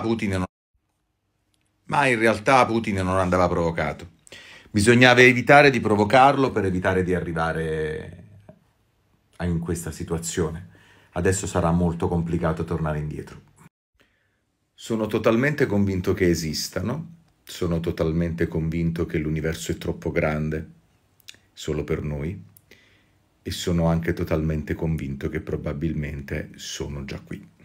Putin non... Ma in realtà Putin non andava provocato. Bisognava evitare di provocarlo per evitare di arrivare in questa situazione. Adesso sarà molto complicato tornare indietro. Sono totalmente convinto che esistano, sono totalmente convinto che l'universo è troppo grande solo per noi e sono anche totalmente convinto che probabilmente sono già qui.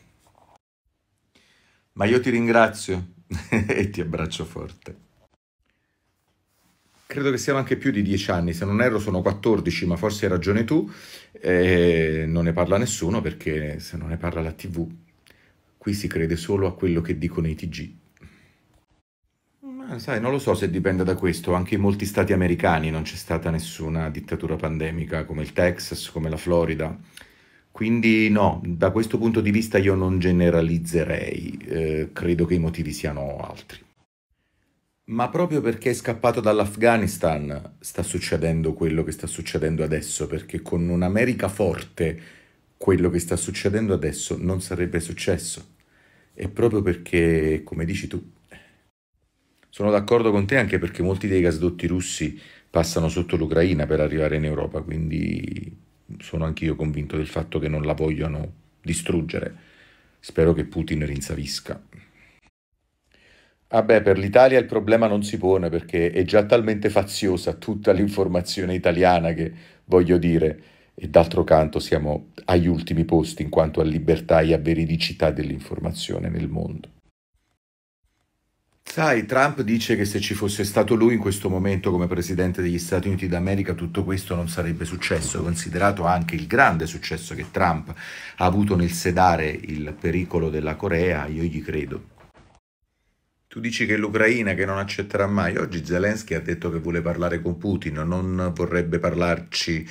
Ma io ti ringrazio e ti abbraccio forte. Credo che siano anche più di dieci anni, se non erro sono 14, ma forse hai ragione tu, eh, non ne parla nessuno perché se non ne parla la tv, qui si crede solo a quello che dicono i tg. Ma sai, non lo so se dipende da questo, anche in molti stati americani non c'è stata nessuna dittatura pandemica come il Texas, come la Florida. Quindi no, da questo punto di vista io non generalizzerei, eh, credo che i motivi siano altri. Ma proprio perché è scappato dall'Afghanistan sta succedendo quello che sta succedendo adesso, perché con un'America forte quello che sta succedendo adesso non sarebbe successo. E proprio perché, come dici tu, sono d'accordo con te anche perché molti dei gasdotti russi passano sotto l'Ucraina per arrivare in Europa, quindi sono anch'io convinto del fatto che non la vogliano distruggere. Spero che Putin rinsavisca. Ah beh, per l'Italia il problema non si pone perché è già talmente faziosa tutta l'informazione italiana che, voglio dire, e d'altro canto siamo agli ultimi posti in quanto a libertà e a veridicità dell'informazione nel mondo. Sai, Trump dice che se ci fosse stato lui in questo momento come presidente degli Stati Uniti d'America tutto questo non sarebbe successo, considerato anche il grande successo che Trump ha avuto nel sedare il pericolo della Corea, io gli credo. Tu dici che l'Ucraina che non accetterà mai, oggi Zelensky ha detto che vuole parlare con Putin, non vorrebbe parlarci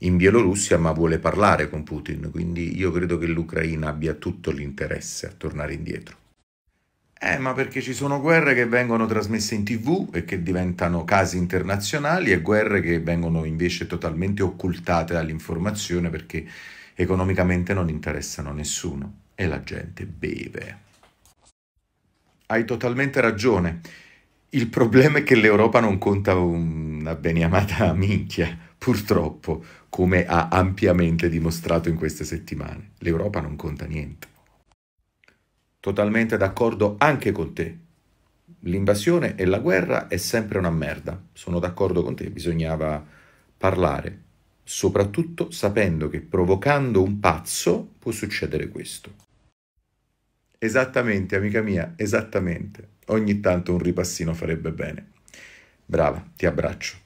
in Bielorussia ma vuole parlare con Putin, quindi io credo che l'Ucraina abbia tutto l'interesse a tornare indietro. Eh, ma perché ci sono guerre che vengono trasmesse in tv e che diventano casi internazionali e guerre che vengono invece totalmente occultate dall'informazione perché economicamente non interessano nessuno e la gente beve. Hai totalmente ragione. Il problema è che l'Europa non conta una beniamata minchia, purtroppo, come ha ampiamente dimostrato in queste settimane. L'Europa non conta niente totalmente d'accordo anche con te. L'invasione e la guerra è sempre una merda, sono d'accordo con te, bisognava parlare, soprattutto sapendo che provocando un pazzo può succedere questo. Esattamente, amica mia, esattamente. Ogni tanto un ripassino farebbe bene. Brava, ti abbraccio.